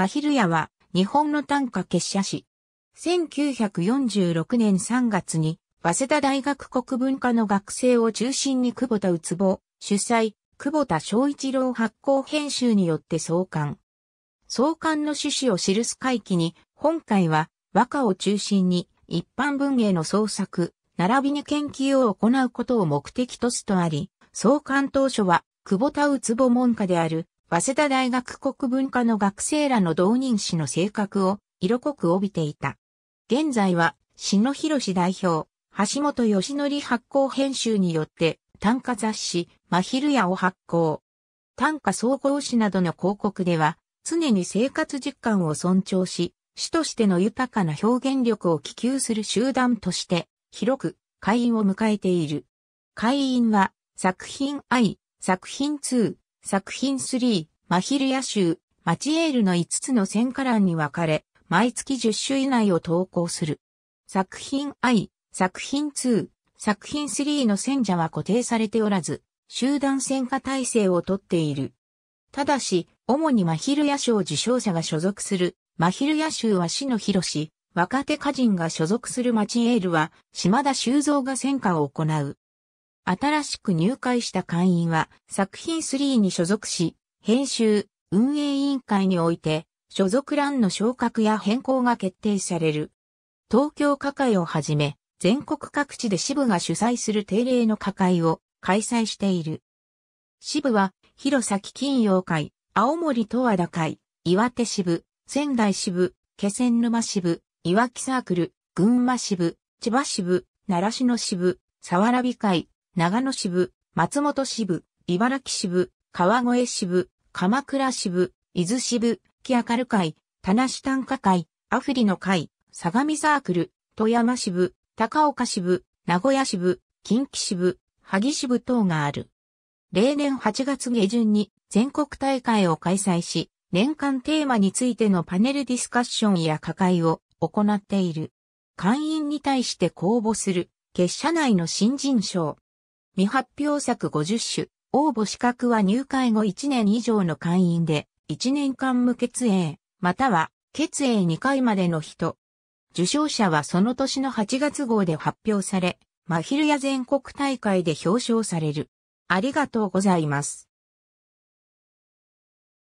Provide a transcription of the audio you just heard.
真昼屋は日本の短歌結社史。1946年3月に、早稲田大学国文科の学生を中心に久保田宇津ぼ、主催、久保田昭一郎発行編集によって創刊。創刊の趣旨を記す回期に、本会は和歌を中心に一般文芸の創作、並びに研究を行うことを目的とすとあり、創刊当初は久保田宇津ぼ文化である早稲田大学国文科の学生らの同人誌の性格を色濃く帯びていた。現在は、篠広志代表、橋本義則発行編集によって、短歌雑誌、真昼夜を発行。短歌総合誌などの広告では、常に生活実感を尊重し、主としての豊かな表現力を希求する集団として、広く会員を迎えている。会員は、作品愛、作品2、作品3、マヒルヤ州、マチエールの5つの戦果欄に分かれ、毎月10種以内を投稿する。作品 I、作品2、作品3の選者は固定されておらず、集団戦果体制をとっている。ただし、主にマヒルヤ賞受賞者が所属する、マヒルヤ州は市の広し、若手歌人が所属するマチエールは、島田修造が戦果を行う。新しく入会した会員は作品3に所属し、編集、運営委員会において、所属欄の昇格や変更が決定される。東京課会をはじめ、全国各地で支部が主催する定例の課会を開催している。支部は、弘前金曜会、青森十和田会、岩手支部、仙台支部、気仙沼支部、いわきサークル、群馬支部、千葉支部、奈良市の支部、沢良美会、長野支部、松本支部、茨城支部、川越支部、鎌倉支部、伊豆支部、木明る会、田無短歌会、アフリの会、相模サークル、富山支部、高岡支部、名古屋支部、近畿支部、萩支部等がある。例年8月下旬に全国大会を開催し、年間テーマについてのパネルディスカッションや課会を行っている。会員に対して公募する、結社内の新人賞、未発表作50種、応募資格は入会後1年以上の会員で、1年間無血営、または血営2回までの人。受賞者はその年の8月号で発表され、真昼や全国大会で表彰される。ありがとうございます。